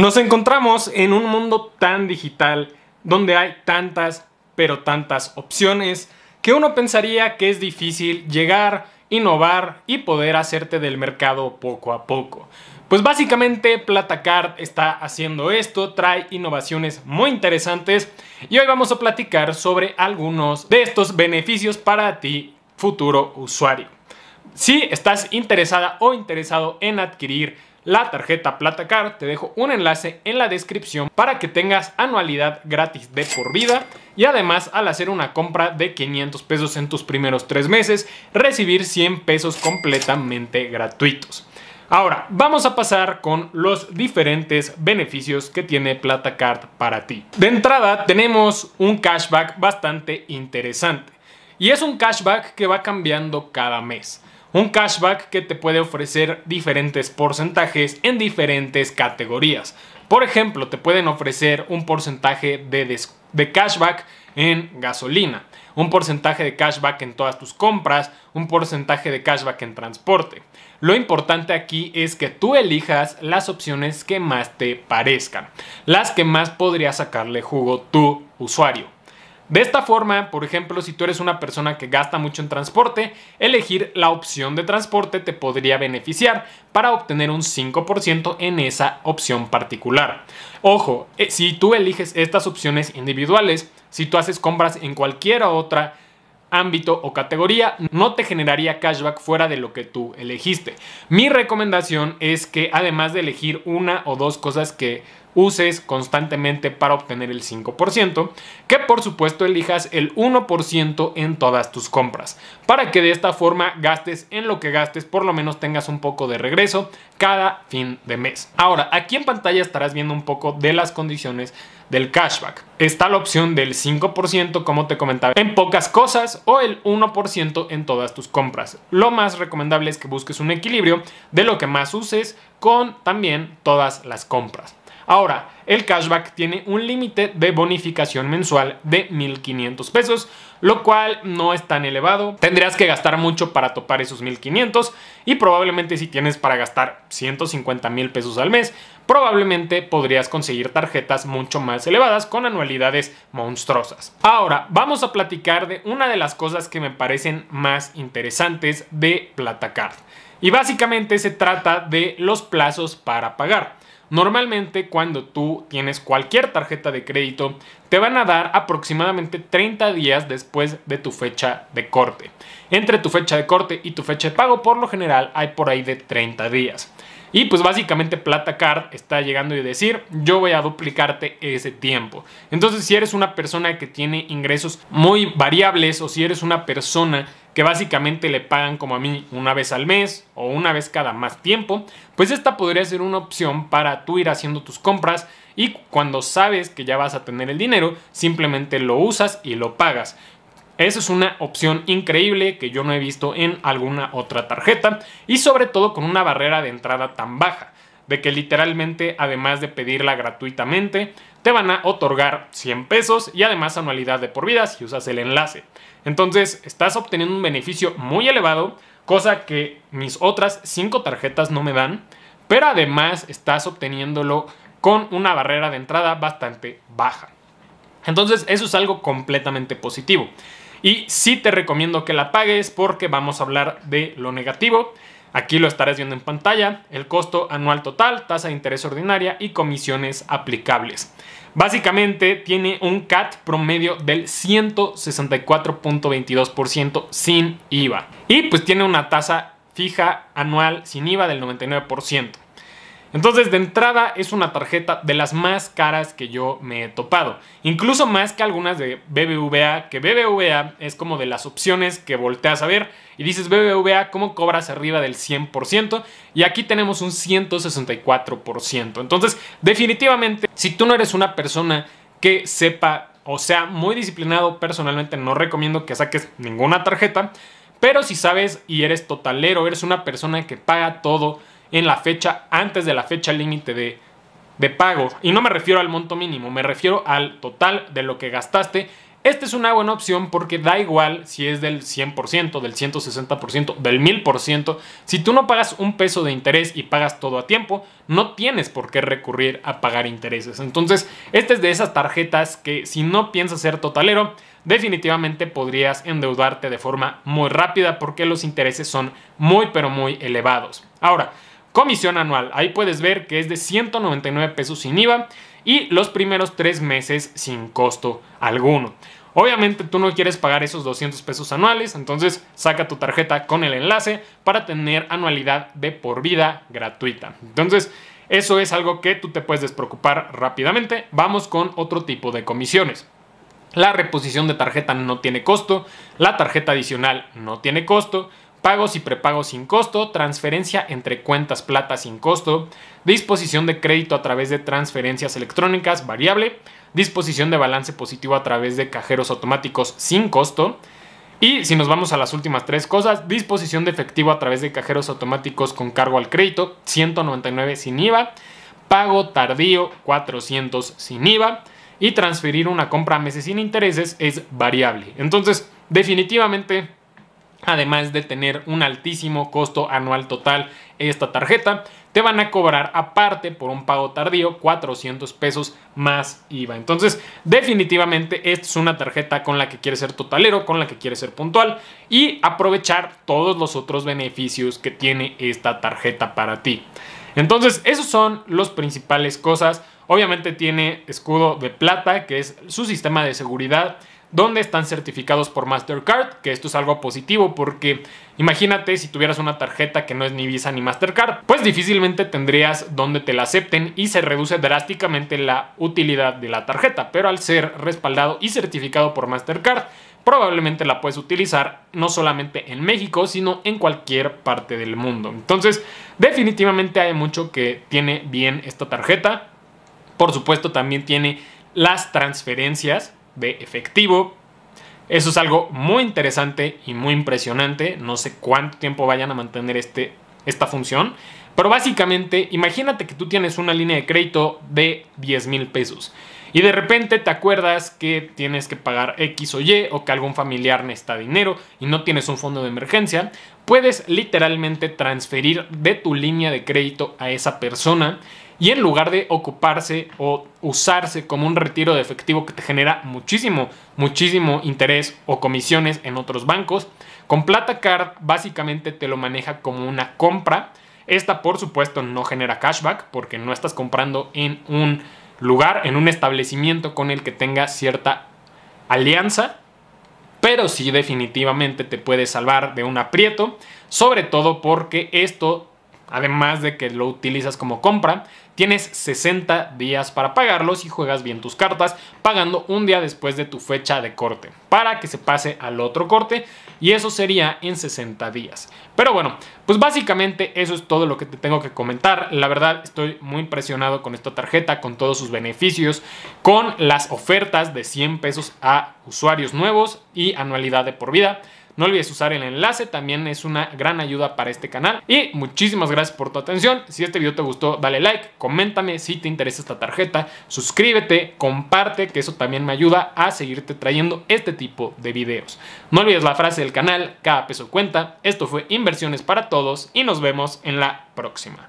Nos encontramos en un mundo tan digital, donde hay tantas, pero tantas opciones, que uno pensaría que es difícil llegar, innovar y poder hacerte del mercado poco a poco. Pues básicamente Platacard está haciendo esto, trae innovaciones muy interesantes y hoy vamos a platicar sobre algunos de estos beneficios para ti, futuro usuario. Si estás interesada o interesado en adquirir la tarjeta PlataCard. Te dejo un enlace en la descripción para que tengas anualidad gratis de por vida y además al hacer una compra de 500 pesos en tus primeros tres meses, recibir 100 pesos completamente gratuitos. Ahora, vamos a pasar con los diferentes beneficios que tiene PlataCard para ti. De entrada, tenemos un cashback bastante interesante. Y es un cashback que va cambiando cada mes un cashback que te puede ofrecer diferentes porcentajes en diferentes categorías. Por ejemplo, te pueden ofrecer un porcentaje de, cashback en gasolina, un porcentaje de cashback en todas tus compras, un porcentaje de cashback en transporte. Lo importante aquí es que tú elijas las opciones que más te parezcan, las que más podría sacarle jugo tu usuario. De esta forma, por ejemplo, si tú eres una persona que gasta mucho en transporte, elegir la opción de transporte te podría beneficiar para obtener un 5% en esa opción particular. Ojo, eh, si tú eliges estas opciones individuales, si tú haces compras en cualquier otra ámbito o categoría, no te generaría cashback fuera de lo que tú elegiste. Mi recomendación es que además de elegir una o dos cosas que uses constantemente para obtener el 5%, que por supuesto elijas el 1% en todas tus compras, para que de esta forma gastes en lo que gastes, por lo menos tengas un poco de regreso cada fin de mes. Ahora, aquí en pantalla estarás viendo un poco de las condiciones del cashback. Está la opción del 5%, como te comentaba, en pocas cosas o el 1% en todas tus compras. Lo más recomendable es que busques un equilibrio de lo que más uses con también todas las compras. Ahora, el cashback tiene un límite de bonificación mensual de 1.500 pesos, lo cual no es tan elevado. Tendrías que gastar mucho para topar esos 1.500 y probablemente si tienes para gastar $150,000 mil pesos al mes, probablemente podrías conseguir tarjetas mucho más elevadas con anualidades monstruosas. Ahora, vamos a platicar de una de las cosas que me parecen más interesantes de PlataCard. Y básicamente se trata de los plazos para pagar. Normalmente cuando tú tienes cualquier tarjeta de crédito, te van a dar aproximadamente 30 días después de tu fecha de corte. Entre tu fecha de corte y tu fecha de pago, por lo general hay por ahí de 30 días. Y pues básicamente Plata Card está llegando y decir, yo voy a duplicarte ese tiempo. Entonces si eres una persona que tiene ingresos muy variables o si eres una persona que básicamente le pagan como a mí una vez al mes o una vez cada más tiempo, pues esta podría ser una opción para tú ir haciendo tus compras y cuando sabes que ya vas a tener el dinero, simplemente lo usas y lo pagas. Esa es una opción increíble que yo no he visto en alguna otra tarjeta y sobre todo con una barrera de entrada tan baja de que literalmente, además de pedirla gratuitamente, te van a otorgar 100 pesos y además anualidad de por vida si usas el enlace. Entonces, estás obteniendo un beneficio muy elevado, cosa que mis otras 5 tarjetas no me dan, pero además estás obteniéndolo con una barrera de entrada bastante baja. Entonces, eso es algo completamente positivo. Y sí te recomiendo que la pagues porque vamos a hablar de lo negativo. Aquí lo estarás viendo en pantalla, el costo anual total, tasa de interés ordinaria y comisiones aplicables. Básicamente tiene un CAT promedio del 164.22% sin IVA. Y pues tiene una tasa fija anual sin IVA del 99%. Entonces, de entrada, es una tarjeta de las más caras que yo me he topado. Incluso más que algunas de BBVA, que BBVA es como de las opciones que volteas a ver y dices, BBVA, ¿cómo cobras arriba del 100%? Y aquí tenemos un 164%. Entonces, definitivamente, si tú no eres una persona que sepa o sea muy disciplinado, personalmente no recomiendo que saques ninguna tarjeta. Pero si sabes y eres totalero, eres una persona que paga todo en la fecha antes de la fecha límite de, pago. Y no me refiero al monto mínimo, me refiero al total de lo que gastaste esta es una buena opción porque da igual si es del 100%, del 160%, del 1000%. Si tú no pagas un peso de interés y pagas todo a tiempo, no tienes por qué recurrir a pagar intereses. Entonces, esta es de esas tarjetas que si no piensas ser totalero, definitivamente podrías endeudarte de forma muy rápida porque los intereses son muy pero muy elevados. Ahora, comisión anual. Ahí puedes ver que es de 199 pesos sin IVA y los primeros tres meses sin costo alguno. Obviamente tú no quieres pagar esos 200 pesos anuales, entonces saca tu tarjeta con el enlace para tener anualidad de por vida gratuita. Entonces, eso es algo que tú te puedes despreocupar rápidamente. Vamos con otro tipo de comisiones. La reposición de tarjeta no tiene costo, la tarjeta adicional no tiene costo, pagos y prepagos sin costo, transferencia entre cuentas plata sin costo, disposición de crédito a través de transferencias electrónicas variable, disposición de balance positivo a través de cajeros automáticos sin costo. Y si nos vamos a las últimas tres cosas, disposición de efectivo a través de cajeros automáticos con cargo al crédito, 199 sin IVA, pago tardío, 400 sin IVA, y transferir una compra a meses sin intereses es variable. Entonces, definitivamente además de tener un altísimo costo anual total esta tarjeta, te van a cobrar aparte por un pago tardío 400 pesos más IVA. Entonces, definitivamente esta es una tarjeta con la que quieres ser totalero, con la que quieres ser puntual y aprovechar todos los otros beneficios que tiene esta tarjeta para ti. Entonces, esos son los principales cosas. Obviamente tiene escudo de plata, que es su sistema de seguridad donde están certificados por Mastercard, que esto es algo positivo porque imagínate si tuvieras una tarjeta que no es ni Visa ni Mastercard, pues difícilmente tendrías donde te la acepten y se reduce drásticamente la utilidad de la tarjeta, pero al ser respaldado y certificado por Mastercard, probablemente la puedes utilizar no solamente en México, sino en cualquier parte del mundo. Entonces, definitivamente hay mucho que tiene bien esta tarjeta. Por supuesto, también tiene las transferencias, de efectivo. Eso es algo muy interesante y muy impresionante. No sé cuánto tiempo vayan a mantener este, esta función. Pero básicamente, imagínate que tú tienes una línea de crédito de 10 mil pesos. Y de repente te acuerdas que tienes que pagar X o Y o que algún familiar necesita dinero y no tienes un fondo de emergencia, puedes literalmente transferir de tu línea de crédito a esa persona y en lugar de ocuparse o usarse como un retiro de efectivo que te genera muchísimo, muchísimo interés o comisiones en otros bancos, con Plata Card básicamente te lo maneja como una compra. Esta por supuesto no genera cashback porque no estás comprando en un lugar, en un establecimiento con el que tenga cierta alianza, pero sí definitivamente te puede salvar de un aprieto, sobre todo porque esto Además de que lo utilizas como compra, tienes 60 días para pagarlos y juegas bien tus cartas, pagando un día después de tu fecha de corte, para que se pase al otro corte, y eso sería en 60 días. Pero bueno, pues básicamente eso es todo lo que te tengo que comentar. La verdad estoy muy impresionado con esta tarjeta, con todos sus beneficios, con las ofertas de 100 pesos a usuarios nuevos y anualidad de por vida. No olvides usar el enlace, también es una gran ayuda para este canal. Y muchísimas gracias por tu atención. Si este video te gustó, dale like, coméntame si te interesa esta tarjeta, suscríbete, comparte, que eso también me ayuda a seguirte trayendo este tipo de videos. No olvides la frase del canal, cada peso cuenta. Esto fue Inversiones para Todos y nos vemos en la próxima.